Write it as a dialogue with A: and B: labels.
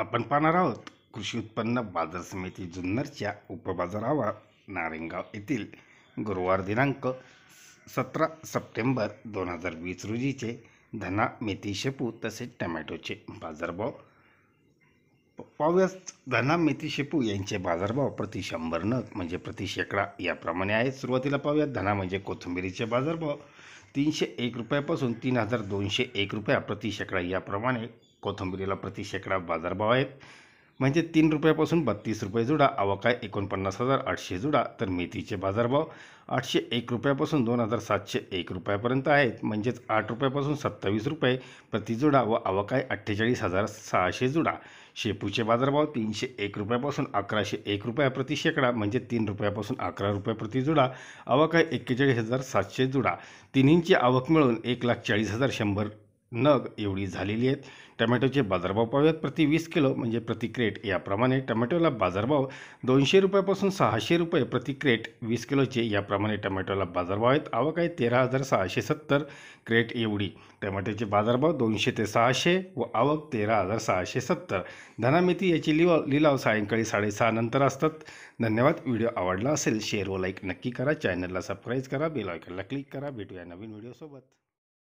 A: आपण पाहणार आहोत कृषी उत्पन्न बाजार समिती जुन्नरच्या उपबाजारावर नारेंगाव येथील गुरुवार दिनांक सतरा सप्टेंबर दोन हजार वीस रोजीचे धना मेथी शेपू तसेच टमॅटोचे बाजारभाव पाव्यास धना मेथी शेपू यांचे बाजारभाव प्रति शंभर नग म्हणजे प्रति शेकडा याप्रमाणे आहेत सुरुवातीला पाहूयात धना म्हणजे कोथिंबिरीचे बाजारभाव तीनशे एक रुपयापासून तीन हजार दोनशे एक रुपया प्रति शेकडा याप्रमाणे कोथंबिरीला प्रति शेकडा बाजारभाव आहेत म्हणजे तीन रुपयापासून बत्तीस रुपये जुडा अवकाय एकोणपन्नास हजार आठशे जुडा तर मेथीचे बाजारभाव आठशे एक रुपयापासून दोन हजार सातशे एक रुपयापर्यंत आहेत म्हणजेच आठ रुपयापासून सत्तावीस रुपये प्रतिजुडा व अवकाय अठ्ठेचाळीस हजार सहाशे जुडा शेपूचे बाजारभाव तीनशे एक रुपयापासून अकराशे एक रुपया प्रति शेकडा म्हणजे तीन रुपयापासून अकरा रुपये प्रतिजुडा अवकाय एक्केचाळीस हजार सातशे जुडा तिन्हींची आवक मिळून एक लाख चाळीस हजार शंभर नग एवढी झालेली आहेत टमॅटोचे बाजारभाव पाहूयात प्रति वीस किलो म्हणजे प्रति क्रेट याप्रमाणे टमॅटोला बाजारभाव दोनशे रुपयापासून सहाशे रुपये प्रति क्रेट वीस किलोचे याप्रमाणे टमॅटोला बाजारभाव आहेत आवक आहे तेरा हजार सहाशे सत्तर क्रेट एवढी टमॅटोचे बाजारभाव दोनशे ते सहाशे व आवक तेरा हजार सहाशे सत्तर धनामिती याची लिवा लिलाव सायंकाळी साडेसहा नंतर असतात धन्यवाद व्हिडिओ आवडला असेल शेअर व लाईक नक्की करा चॅनलला सबस्क्राईब करा बेल आयकॉनला क्लिक करा भेटूया नवीन व्हिडिओसोबत